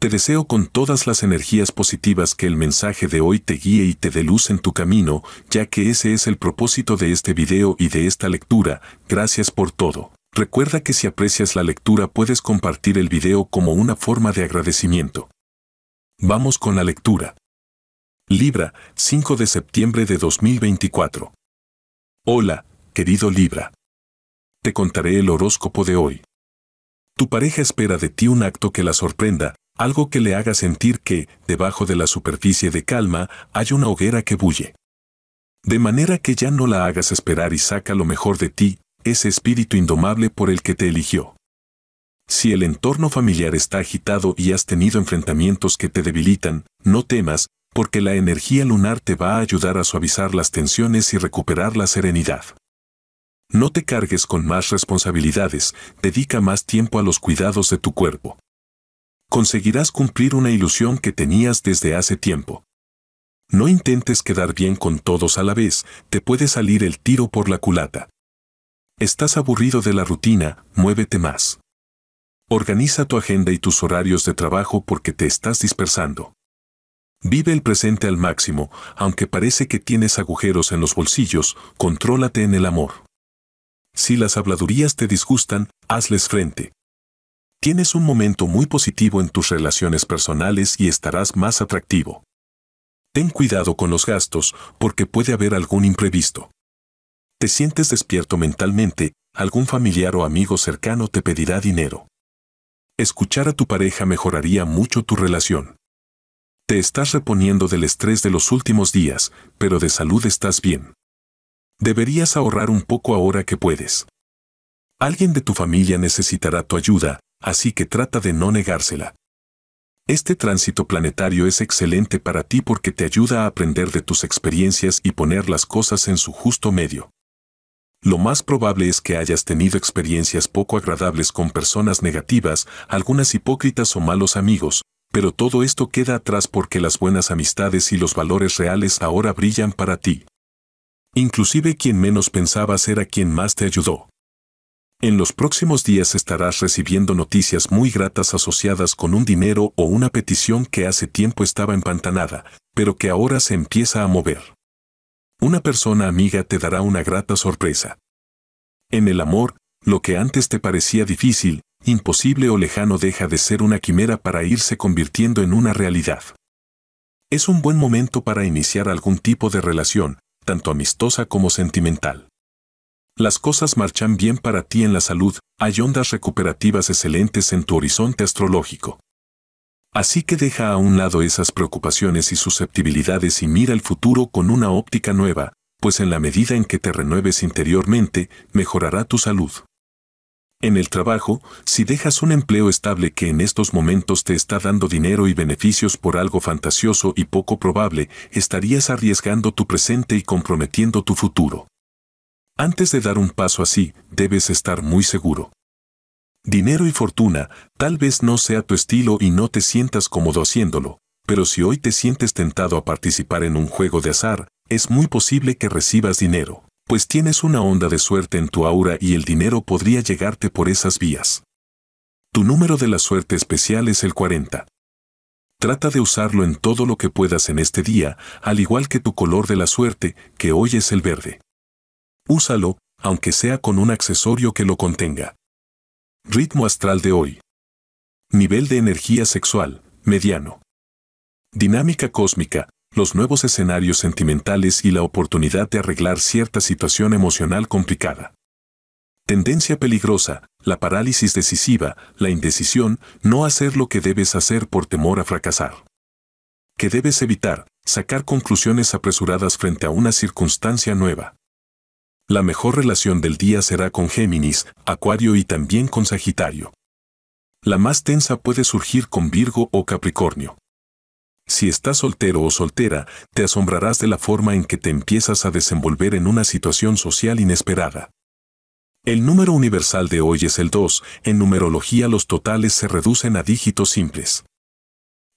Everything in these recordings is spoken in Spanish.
Te deseo con todas las energías positivas que el mensaje de hoy te guíe y te dé luz en tu camino, ya que ese es el propósito de este video y de esta lectura. Gracias por todo. Recuerda que si aprecias la lectura puedes compartir el video como una forma de agradecimiento. Vamos con la lectura. Libra, 5 de septiembre de 2024. Hola, querido Libra. Te contaré el horóscopo de hoy. Tu pareja espera de ti un acto que la sorprenda, algo que le haga sentir que, debajo de la superficie de calma, hay una hoguera que bulle. De manera que ya no la hagas esperar y saca lo mejor de ti, ese espíritu indomable por el que te eligió. Si el entorno familiar está agitado y has tenido enfrentamientos que te debilitan, no temas, porque la energía lunar te va a ayudar a suavizar las tensiones y recuperar la serenidad. No te cargues con más responsabilidades, dedica más tiempo a los cuidados de tu cuerpo conseguirás cumplir una ilusión que tenías desde hace tiempo. No intentes quedar bien con todos a la vez, te puede salir el tiro por la culata. Estás aburrido de la rutina, muévete más. Organiza tu agenda y tus horarios de trabajo porque te estás dispersando. Vive el presente al máximo, aunque parece que tienes agujeros en los bolsillos, contrólate en el amor. Si las habladurías te disgustan, hazles frente. Tienes un momento muy positivo en tus relaciones personales y estarás más atractivo. Ten cuidado con los gastos porque puede haber algún imprevisto. Te sientes despierto mentalmente, algún familiar o amigo cercano te pedirá dinero. Escuchar a tu pareja mejoraría mucho tu relación. Te estás reponiendo del estrés de los últimos días, pero de salud estás bien. Deberías ahorrar un poco ahora que puedes. Alguien de tu familia necesitará tu ayuda, así que trata de no negársela. Este tránsito planetario es excelente para ti porque te ayuda a aprender de tus experiencias y poner las cosas en su justo medio. Lo más probable es que hayas tenido experiencias poco agradables con personas negativas, algunas hipócritas o malos amigos, pero todo esto queda atrás porque las buenas amistades y los valores reales ahora brillan para ti. Inclusive quien menos pensabas era quien más te ayudó. En los próximos días estarás recibiendo noticias muy gratas asociadas con un dinero o una petición que hace tiempo estaba empantanada, pero que ahora se empieza a mover. Una persona amiga te dará una grata sorpresa. En el amor, lo que antes te parecía difícil, imposible o lejano deja de ser una quimera para irse convirtiendo en una realidad. Es un buen momento para iniciar algún tipo de relación, tanto amistosa como sentimental. Las cosas marchan bien para ti en la salud, hay ondas recuperativas excelentes en tu horizonte astrológico. Así que deja a un lado esas preocupaciones y susceptibilidades y mira el futuro con una óptica nueva, pues en la medida en que te renueves interiormente, mejorará tu salud. En el trabajo, si dejas un empleo estable que en estos momentos te está dando dinero y beneficios por algo fantasioso y poco probable, estarías arriesgando tu presente y comprometiendo tu futuro. Antes de dar un paso así, debes estar muy seguro. Dinero y fortuna tal vez no sea tu estilo y no te sientas cómodo haciéndolo, pero si hoy te sientes tentado a participar en un juego de azar, es muy posible que recibas dinero, pues tienes una onda de suerte en tu aura y el dinero podría llegarte por esas vías. Tu número de la suerte especial es el 40. Trata de usarlo en todo lo que puedas en este día, al igual que tu color de la suerte, que hoy es el verde úsalo, aunque sea con un accesorio que lo contenga. Ritmo astral de hoy. Nivel de energía sexual, mediano. Dinámica cósmica, los nuevos escenarios sentimentales y la oportunidad de arreglar cierta situación emocional complicada. Tendencia peligrosa, la parálisis decisiva, la indecisión, no hacer lo que debes hacer por temor a fracasar. Que debes evitar, sacar conclusiones apresuradas frente a una circunstancia nueva. La mejor relación del día será con Géminis, Acuario y también con Sagitario. La más tensa puede surgir con Virgo o Capricornio. Si estás soltero o soltera, te asombrarás de la forma en que te empiezas a desenvolver en una situación social inesperada. El número universal de hoy es el 2, en numerología los totales se reducen a dígitos simples.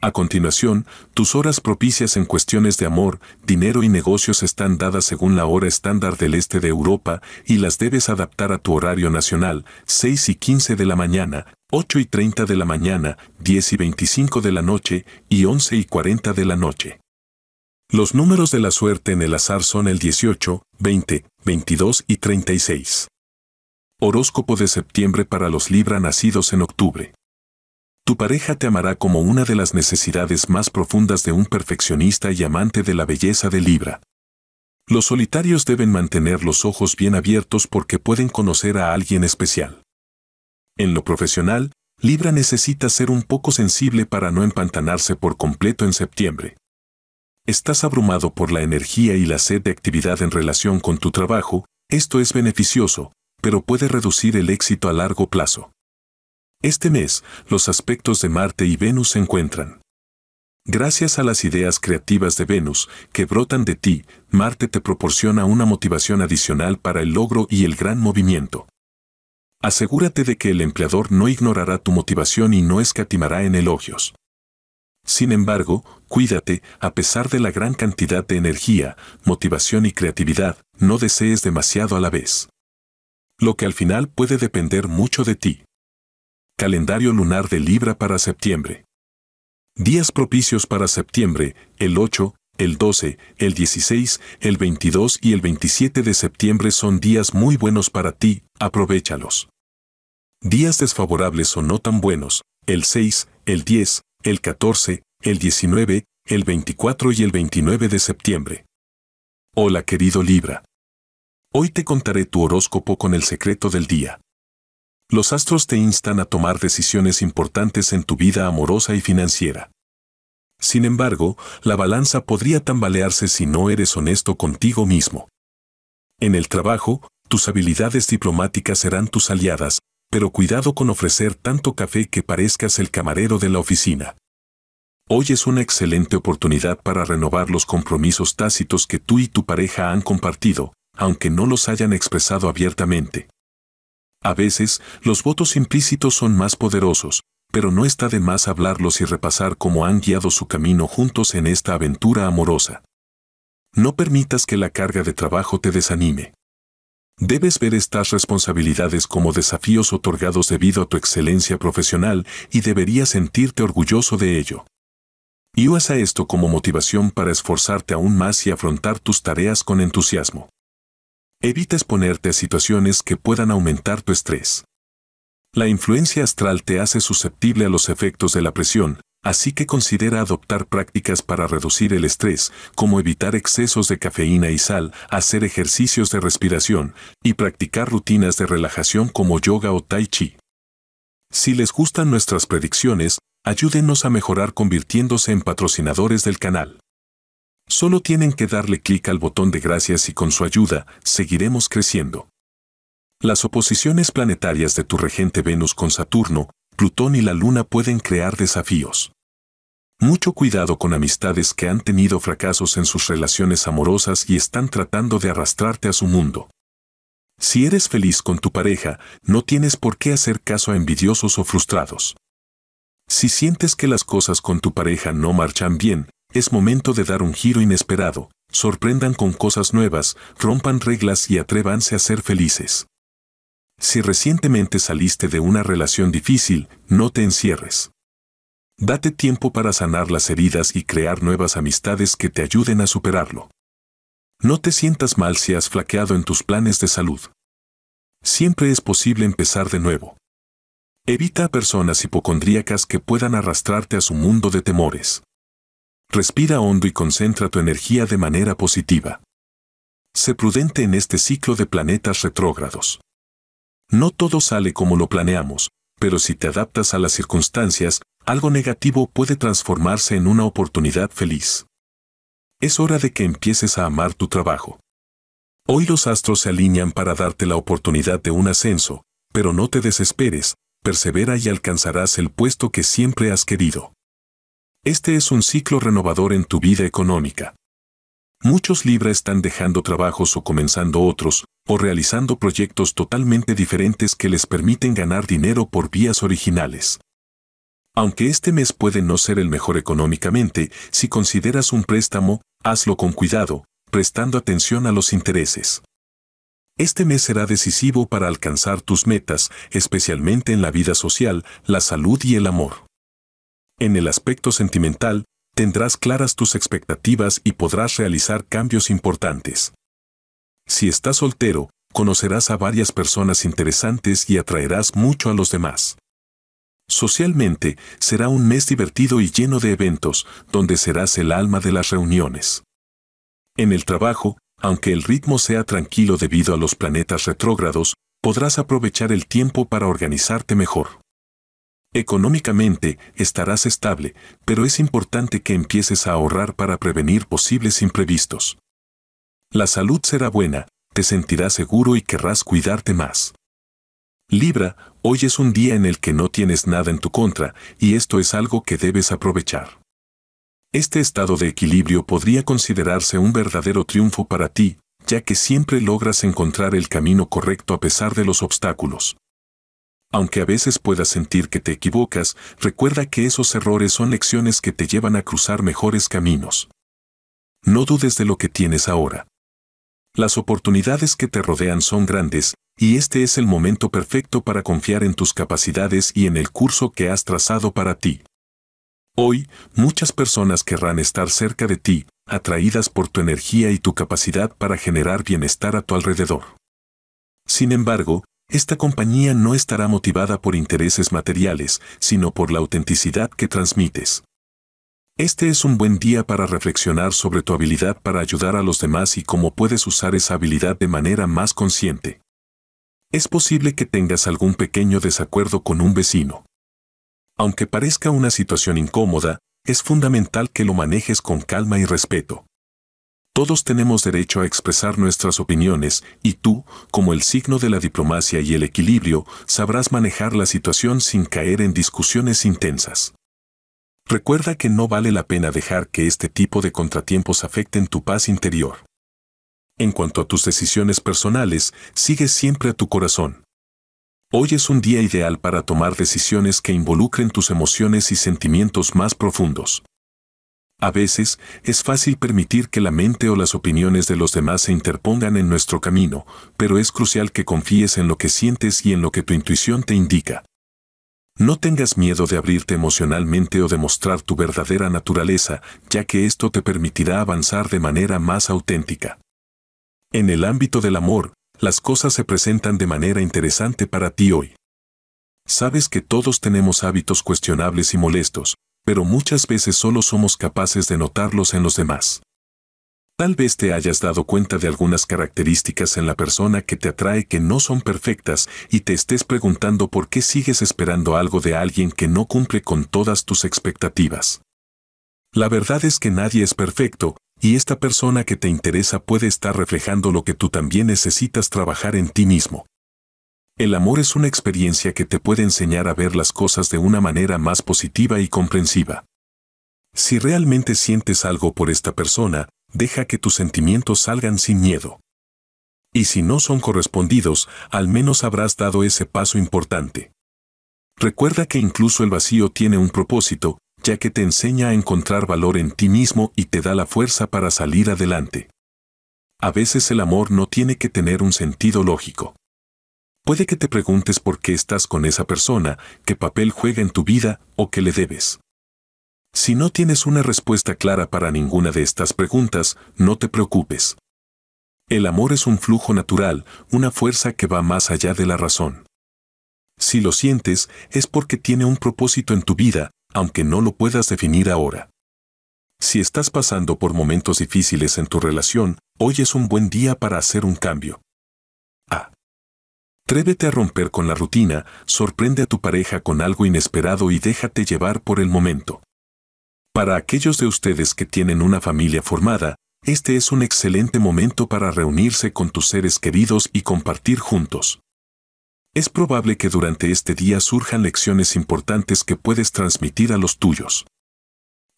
A continuación, tus horas propicias en cuestiones de amor, dinero y negocios están dadas según la hora estándar del este de Europa y las debes adaptar a tu horario nacional, 6 y 15 de la mañana, 8 y 30 de la mañana, 10 y 25 de la noche y 11 y 40 de la noche. Los números de la suerte en el azar son el 18, 20, 22 y 36. Horóscopo de septiembre para los Libra nacidos en octubre. Tu pareja te amará como una de las necesidades más profundas de un perfeccionista y amante de la belleza de Libra. Los solitarios deben mantener los ojos bien abiertos porque pueden conocer a alguien especial. En lo profesional, Libra necesita ser un poco sensible para no empantanarse por completo en septiembre. Estás abrumado por la energía y la sed de actividad en relación con tu trabajo, esto es beneficioso, pero puede reducir el éxito a largo plazo. Este mes, los aspectos de Marte y Venus se encuentran. Gracias a las ideas creativas de Venus, que brotan de ti, Marte te proporciona una motivación adicional para el logro y el gran movimiento. Asegúrate de que el empleador no ignorará tu motivación y no escatimará en elogios. Sin embargo, cuídate, a pesar de la gran cantidad de energía, motivación y creatividad, no desees demasiado a la vez. Lo que al final puede depender mucho de ti. Calendario lunar de Libra para septiembre. Días propicios para septiembre, el 8, el 12, el 16, el 22 y el 27 de septiembre son días muy buenos para ti, aprovechalos. Días desfavorables o no tan buenos, el 6, el 10, el 14, el 19, el 24 y el 29 de septiembre. Hola querido Libra. Hoy te contaré tu horóscopo con el secreto del día. Los astros te instan a tomar decisiones importantes en tu vida amorosa y financiera. Sin embargo, la balanza podría tambalearse si no eres honesto contigo mismo. En el trabajo, tus habilidades diplomáticas serán tus aliadas, pero cuidado con ofrecer tanto café que parezcas el camarero de la oficina. Hoy es una excelente oportunidad para renovar los compromisos tácitos que tú y tu pareja han compartido, aunque no los hayan expresado abiertamente. A veces, los votos implícitos son más poderosos, pero no está de más hablarlos y repasar cómo han guiado su camino juntos en esta aventura amorosa. No permitas que la carga de trabajo te desanime. Debes ver estas responsabilidades como desafíos otorgados debido a tu excelencia profesional y deberías sentirte orgulloso de ello. Y usa esto como motivación para esforzarte aún más y afrontar tus tareas con entusiasmo. Evita exponerte a situaciones que puedan aumentar tu estrés. La influencia astral te hace susceptible a los efectos de la presión, así que considera adoptar prácticas para reducir el estrés, como evitar excesos de cafeína y sal, hacer ejercicios de respiración y practicar rutinas de relajación como yoga o tai chi. Si les gustan nuestras predicciones, ayúdenos a mejorar convirtiéndose en patrocinadores del canal. Solo tienen que darle clic al botón de gracias y con su ayuda seguiremos creciendo. Las oposiciones planetarias de tu regente Venus con Saturno, Plutón y la Luna pueden crear desafíos. Mucho cuidado con amistades que han tenido fracasos en sus relaciones amorosas y están tratando de arrastrarte a su mundo. Si eres feliz con tu pareja, no tienes por qué hacer caso a envidiosos o frustrados. Si sientes que las cosas con tu pareja no marchan bien, es momento de dar un giro inesperado, sorprendan con cosas nuevas, rompan reglas y atrévanse a ser felices. Si recientemente saliste de una relación difícil, no te encierres. Date tiempo para sanar las heridas y crear nuevas amistades que te ayuden a superarlo. No te sientas mal si has flaqueado en tus planes de salud. Siempre es posible empezar de nuevo. Evita a personas hipocondríacas que puedan arrastrarte a su mundo de temores. Respira hondo y concentra tu energía de manera positiva. Sé prudente en este ciclo de planetas retrógrados. No todo sale como lo planeamos, pero si te adaptas a las circunstancias, algo negativo puede transformarse en una oportunidad feliz. Es hora de que empieces a amar tu trabajo. Hoy los astros se alinean para darte la oportunidad de un ascenso, pero no te desesperes, persevera y alcanzarás el puesto que siempre has querido. Este es un ciclo renovador en tu vida económica. Muchos Libra están dejando trabajos o comenzando otros, o realizando proyectos totalmente diferentes que les permiten ganar dinero por vías originales. Aunque este mes puede no ser el mejor económicamente, si consideras un préstamo, hazlo con cuidado, prestando atención a los intereses. Este mes será decisivo para alcanzar tus metas, especialmente en la vida social, la salud y el amor. En el aspecto sentimental, tendrás claras tus expectativas y podrás realizar cambios importantes. Si estás soltero, conocerás a varias personas interesantes y atraerás mucho a los demás. Socialmente, será un mes divertido y lleno de eventos, donde serás el alma de las reuniones. En el trabajo, aunque el ritmo sea tranquilo debido a los planetas retrógrados, podrás aprovechar el tiempo para organizarte mejor. Económicamente, estarás estable, pero es importante que empieces a ahorrar para prevenir posibles imprevistos. La salud será buena, te sentirás seguro y querrás cuidarte más. Libra, hoy es un día en el que no tienes nada en tu contra, y esto es algo que debes aprovechar. Este estado de equilibrio podría considerarse un verdadero triunfo para ti, ya que siempre logras encontrar el camino correcto a pesar de los obstáculos. Aunque a veces puedas sentir que te equivocas, recuerda que esos errores son lecciones que te llevan a cruzar mejores caminos. No dudes de lo que tienes ahora. Las oportunidades que te rodean son grandes, y este es el momento perfecto para confiar en tus capacidades y en el curso que has trazado para ti. Hoy, muchas personas querrán estar cerca de ti, atraídas por tu energía y tu capacidad para generar bienestar a tu alrededor. Sin embargo, esta compañía no estará motivada por intereses materiales, sino por la autenticidad que transmites. Este es un buen día para reflexionar sobre tu habilidad para ayudar a los demás y cómo puedes usar esa habilidad de manera más consciente. Es posible que tengas algún pequeño desacuerdo con un vecino. Aunque parezca una situación incómoda, es fundamental que lo manejes con calma y respeto. Todos tenemos derecho a expresar nuestras opiniones y tú, como el signo de la diplomacia y el equilibrio, sabrás manejar la situación sin caer en discusiones intensas. Recuerda que no vale la pena dejar que este tipo de contratiempos afecten tu paz interior. En cuanto a tus decisiones personales, sigue siempre a tu corazón. Hoy es un día ideal para tomar decisiones que involucren tus emociones y sentimientos más profundos. A veces, es fácil permitir que la mente o las opiniones de los demás se interpongan en nuestro camino, pero es crucial que confíes en lo que sientes y en lo que tu intuición te indica. No tengas miedo de abrirte emocionalmente o de mostrar tu verdadera naturaleza, ya que esto te permitirá avanzar de manera más auténtica. En el ámbito del amor, las cosas se presentan de manera interesante para ti hoy. Sabes que todos tenemos hábitos cuestionables y molestos, pero muchas veces solo somos capaces de notarlos en los demás. Tal vez te hayas dado cuenta de algunas características en la persona que te atrae que no son perfectas y te estés preguntando por qué sigues esperando algo de alguien que no cumple con todas tus expectativas. La verdad es que nadie es perfecto, y esta persona que te interesa puede estar reflejando lo que tú también necesitas trabajar en ti mismo. El amor es una experiencia que te puede enseñar a ver las cosas de una manera más positiva y comprensiva. Si realmente sientes algo por esta persona, deja que tus sentimientos salgan sin miedo. Y si no son correspondidos, al menos habrás dado ese paso importante. Recuerda que incluso el vacío tiene un propósito, ya que te enseña a encontrar valor en ti mismo y te da la fuerza para salir adelante. A veces el amor no tiene que tener un sentido lógico. Puede que te preguntes por qué estás con esa persona, qué papel juega en tu vida o qué le debes. Si no tienes una respuesta clara para ninguna de estas preguntas, no te preocupes. El amor es un flujo natural, una fuerza que va más allá de la razón. Si lo sientes, es porque tiene un propósito en tu vida, aunque no lo puedas definir ahora. Si estás pasando por momentos difíciles en tu relación, hoy es un buen día para hacer un cambio. Atrévete a romper con la rutina, sorprende a tu pareja con algo inesperado y déjate llevar por el momento. Para aquellos de ustedes que tienen una familia formada, este es un excelente momento para reunirse con tus seres queridos y compartir juntos. Es probable que durante este día surjan lecciones importantes que puedes transmitir a los tuyos.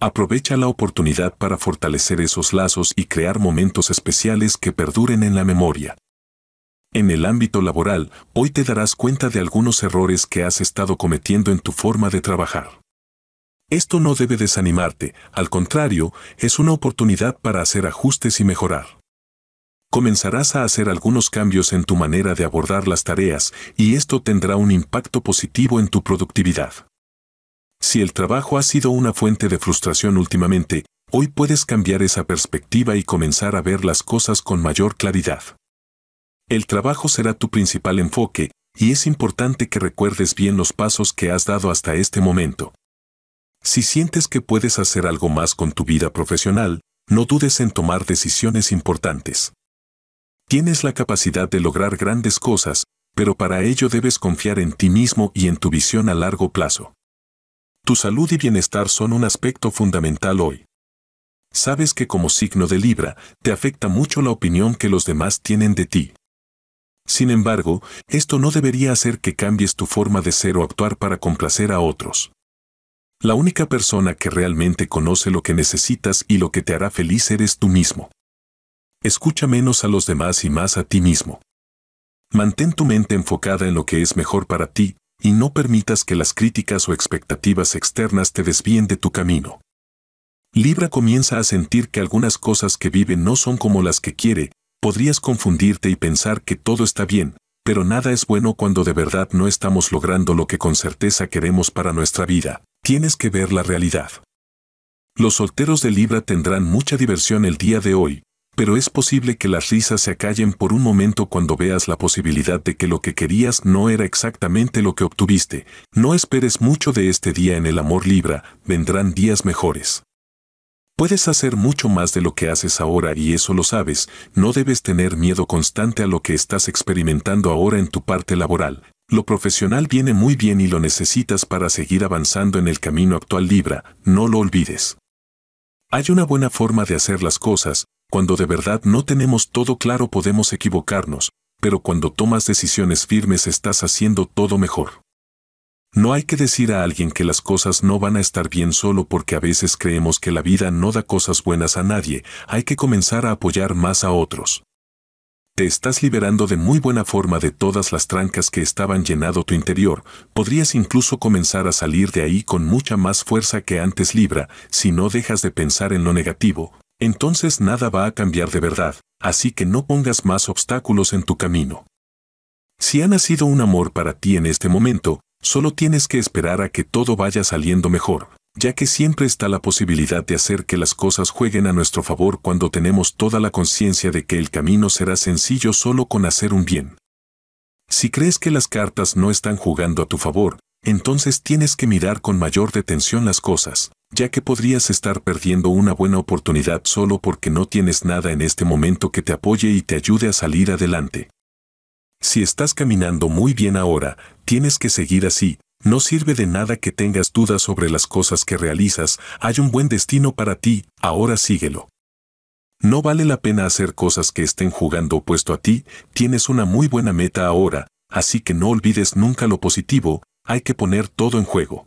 Aprovecha la oportunidad para fortalecer esos lazos y crear momentos especiales que perduren en la memoria. En el ámbito laboral, hoy te darás cuenta de algunos errores que has estado cometiendo en tu forma de trabajar. Esto no debe desanimarte, al contrario, es una oportunidad para hacer ajustes y mejorar. Comenzarás a hacer algunos cambios en tu manera de abordar las tareas y esto tendrá un impacto positivo en tu productividad. Si el trabajo ha sido una fuente de frustración últimamente, hoy puedes cambiar esa perspectiva y comenzar a ver las cosas con mayor claridad. El trabajo será tu principal enfoque, y es importante que recuerdes bien los pasos que has dado hasta este momento. Si sientes que puedes hacer algo más con tu vida profesional, no dudes en tomar decisiones importantes. Tienes la capacidad de lograr grandes cosas, pero para ello debes confiar en ti mismo y en tu visión a largo plazo. Tu salud y bienestar son un aspecto fundamental hoy. Sabes que como signo de Libra, te afecta mucho la opinión que los demás tienen de ti. Sin embargo, esto no debería hacer que cambies tu forma de ser o actuar para complacer a otros. La única persona que realmente conoce lo que necesitas y lo que te hará feliz eres tú mismo. Escucha menos a los demás y más a ti mismo. Mantén tu mente enfocada en lo que es mejor para ti y no permitas que las críticas o expectativas externas te desvíen de tu camino. Libra comienza a sentir que algunas cosas que vive no son como las que quiere, podrías confundirte y pensar que todo está bien, pero nada es bueno cuando de verdad no estamos logrando lo que con certeza queremos para nuestra vida. Tienes que ver la realidad. Los solteros de Libra tendrán mucha diversión el día de hoy, pero es posible que las risas se acallen por un momento cuando veas la posibilidad de que lo que querías no era exactamente lo que obtuviste. No esperes mucho de este día en el amor Libra, vendrán días mejores. Puedes hacer mucho más de lo que haces ahora y eso lo sabes, no debes tener miedo constante a lo que estás experimentando ahora en tu parte laboral. Lo profesional viene muy bien y lo necesitas para seguir avanzando en el camino actual Libra, no lo olvides. Hay una buena forma de hacer las cosas, cuando de verdad no tenemos todo claro podemos equivocarnos, pero cuando tomas decisiones firmes estás haciendo todo mejor. No hay que decir a alguien que las cosas no van a estar bien solo porque a veces creemos que la vida no da cosas buenas a nadie, hay que comenzar a apoyar más a otros. Te estás liberando de muy buena forma de todas las trancas que estaban llenado tu interior, podrías incluso comenzar a salir de ahí con mucha más fuerza que antes libra, si no dejas de pensar en lo negativo, entonces nada va a cambiar de verdad, así que no pongas más obstáculos en tu camino. Si ha nacido un amor para ti en este momento, Solo tienes que esperar a que todo vaya saliendo mejor, ya que siempre está la posibilidad de hacer que las cosas jueguen a nuestro favor cuando tenemos toda la conciencia de que el camino será sencillo solo con hacer un bien. Si crees que las cartas no están jugando a tu favor, entonces tienes que mirar con mayor detención las cosas, ya que podrías estar perdiendo una buena oportunidad solo porque no tienes nada en este momento que te apoye y te ayude a salir adelante. Si estás caminando muy bien ahora, tienes que seguir así, no sirve de nada que tengas dudas sobre las cosas que realizas, hay un buen destino para ti, ahora síguelo. No vale la pena hacer cosas que estén jugando opuesto a ti, tienes una muy buena meta ahora, así que no olvides nunca lo positivo, hay que poner todo en juego.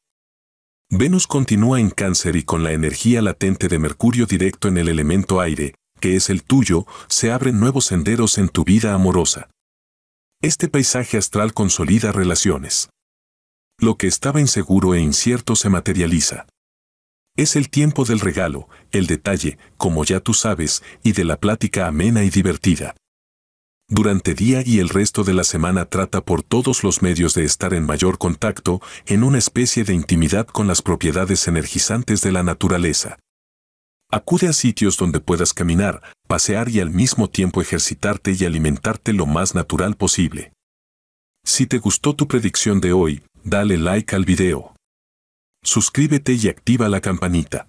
Venus continúa en cáncer y con la energía latente de Mercurio directo en el elemento aire, que es el tuyo, se abren nuevos senderos en tu vida amorosa. Este paisaje astral consolida relaciones. Lo que estaba inseguro e incierto se materializa. Es el tiempo del regalo, el detalle, como ya tú sabes, y de la plática amena y divertida. Durante día y el resto de la semana trata por todos los medios de estar en mayor contacto, en una especie de intimidad con las propiedades energizantes de la naturaleza. Acude a sitios donde puedas caminar, pasear y al mismo tiempo ejercitarte y alimentarte lo más natural posible. Si te gustó tu predicción de hoy, dale like al video. Suscríbete y activa la campanita.